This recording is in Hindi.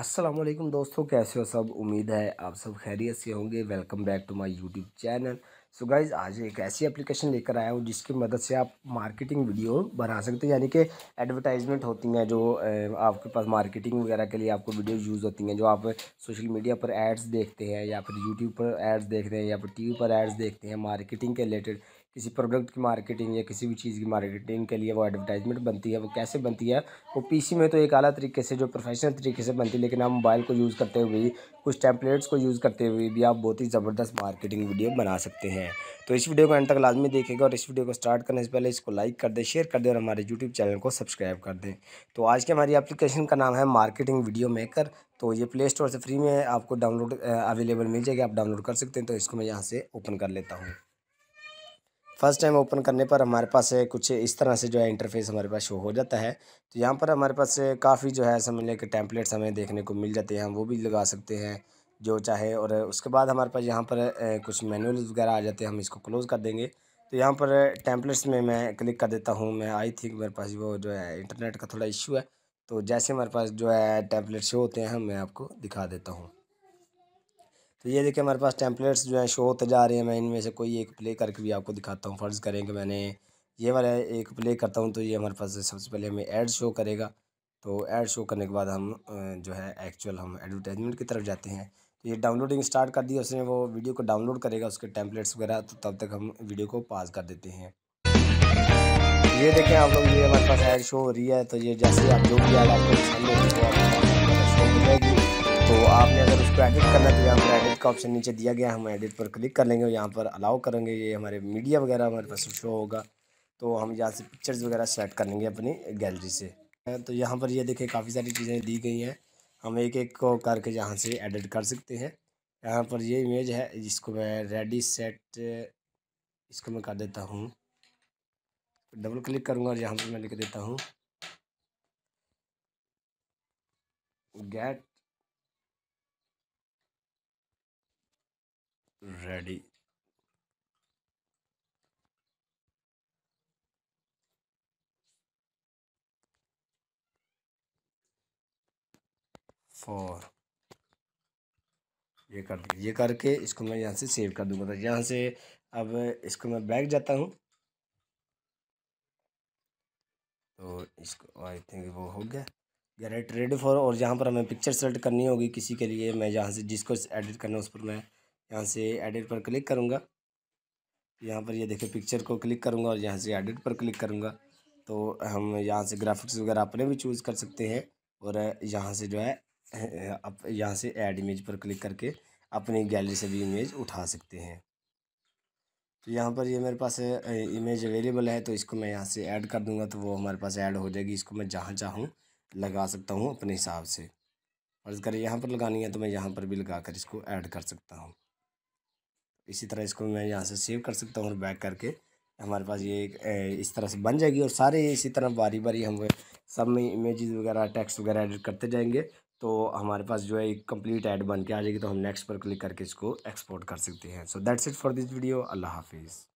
असलम दोस्तों कैसे हो सब उम्मीद है आप सब खैरियत से होंगे welcome back to my YouTube channel so so guys आज एक ऐसी एप्लीकेशन लेकर आया हूँ जिसकी मदद से आप मार्केटिंग वीडियो बना सकते हैं यानी कि एडवर्टाइजमेंट होती हैं जो आपके पास मार्केटिंग वगैरह के लिए आपको वीडियो यूज़ होती हैं जो आप सोशल मीडिया पर एड्स देखते हैं या फिर यूट्यूब पर एड्स देखते हैं या फिर टीवी पर एड्स देखते हैं मार्केटिंग के रिलेटेड किसी प्रोडक्ट की मार्केटिंग या किसी भी चीज़ की मार्केटिंग के लिए वो एडवर्टाइजमेंट बनती है वो कैसे बनती है वो पीसी में तो एक अला तरीके से जो प्रोफेशनल तरीके से बनती है लेकिन आप मोबाइल को यूज़ करते हुए कुछ टैंपलेट्स को यूज़ करते हुए भी आप बहुत ही ज़बरदस्त मार्केटिंग वीडियो बना सकते हैं हैं तो इस वीडियो को एंड तक लाजमी देखेगा और इस वीडियो को स्टार्ट करने से पहले इसको लाइक कर दें शेयर कर दें और हमारे यूट्यूब चैनल को सब्सक्राइब कर दें तो आज की हमारी एप्लीकेशन का नाम है मार्केटिंग वीडियो मेकर तो ये प्ले स्टोर से फ्री में आपको डाउनलोड अवेलेबल मिल जाएगी आप डाउनलोड कर सकते हैं तो इसको मैं यहाँ से ओपन कर लेता हूँ फर्स्ट टाइम ओपन करने पर हमारे पास कुछ इस तरह से जो है इंटरफेस हमारे पास शो हो जाता है तो यहाँ पर हमारे पास काफ़ी जो है समझ लें कि टैंपलेट्स हमें देखने को मिल जाते हैं हम वो भी लगा सकते हैं जो चाहे और उसके बाद हमारे पास यहाँ पर कुछ मैनुअल वगैरह आ जाते हैं हम इसको क्लोज़ कर देंगे तो यहाँ पर टैंपलेट्स में मैं क्लिक कर देता हूँ मैं आई थिंक मेरे पास वो जो है इंटरनेट का थोड़ा इशू है तो जैसे हमारे पास जो है टैंपलेट शो होते हैं मैं आपको दिखा देता हूँ तो ये देखिए हमारे पास टैंपलेट्स जो हैं शो होते जा रहे हैं मैं इनमें से कोई एक प्ले करके भी आपको दिखाता हूँ फ़र्ज़ करें कि मैंने ये वाला एक प्ले करता हूँ तो ये हमारे पास सबसे पहले हमें ऐड शो करेगा तो ऐड शो करने के बाद हम जो है एक्चुअल हम एडवर्टाइजमेंट की तरफ जाते हैं तो ये डाउनलोडिंग स्टार्ट कर दी उसने वो वीडियो को डाउनलोड करेगा उसके टेम्पलेट्स वगैरह तो तब तक हम वीडियो को पास कर देते हैं ये देखें आप लोग ये हमारे पास एड शो हो रही है तो ये जैसे आप जो भी ऐड आपको सामने शो हो तो आपने अगर उसको एडिट करना तो यहाँ पर एडिट का ऑप्शन नीचे दिया गया हम एडिट पर क्लिक कर लेंगे और यहाँ पर अलाउ करेंगे ये हमारे मीडिया वगैरह हमारे पास शो होगा तो हम यहाँ से पिक्चर्स वगैरह सेलेक्ट कर लेंगे अपनी गैलरी से तो यहाँ पर ये देखें काफ़ी सारी चीज़ें दी गई हैं हम एक एक को करके यहाँ से एडिट कर सकते हैं यहाँ पर ये इमेज है जिसको मैं रेडी सेट इसको मैं कर देता हूँ डबल क्लिक करूँगा और यहाँ पर मैं लिख देता हूँ गेट रेडी फोर ये कर ये करके इसको मैं यहाँ से सेव कर दूंगा तो यहाँ से अब इसको मैं बैक जाता हूँ तो इसको आई थिंक वो हो गया गेट रेड फॉर और यहाँ पर हमें पिक्चर सेलेक्ट करनी होगी किसी के लिए मैं यहाँ से जिसको एडिट करना है उस पर मैं यहाँ से एडिट पर क्लिक करूँगा यहाँ पर ये यह देखिए पिक्चर को क्लिक करूँगा और यहाँ से एडिट पर क्लिक करूँगा तो हम यहाँ से ग्राफिक्स वगैरह अपने भी चूज़ कर सकते हैं और यहाँ से जो है आप यहाँ से ऐड इमेज पर क्लिक करके अपनी गैलरी से भी इमेज उठा सकते हैं तो यहाँ पर ये मेरे पास इमेज अवेलेबल है तो इसको मैं यहाँ से ऐड कर दूँगा तो वो हमारे पास ऐड हो जाएगी इसको मैं जहाँ चाहूँ लगा सकता हूँ अपने हिसाब से और अगर यहाँ पर लगानी है तो मैं यहाँ पर भी लगा कर इसको ऐड कर सकता हूँ इसी तरह इसको मैं यहाँ से सेव कर सकता हूँ और बैक करके हमारे पास ये इस तरह से बन जाएगी और सारे इसी तरह बारी बारी हम सब में इमेज वगैरह टेक्स्ट वगैरह एडिट करते जाएंगे तो हमारे पास जो है कंप्लीट ऐड बन के आ जाएगी तो हम नेक्स्ट पर क्लिक करके इसको एक्सपोर्ट कर सकते हैं so that's it for this video अल्लाह हाफिज़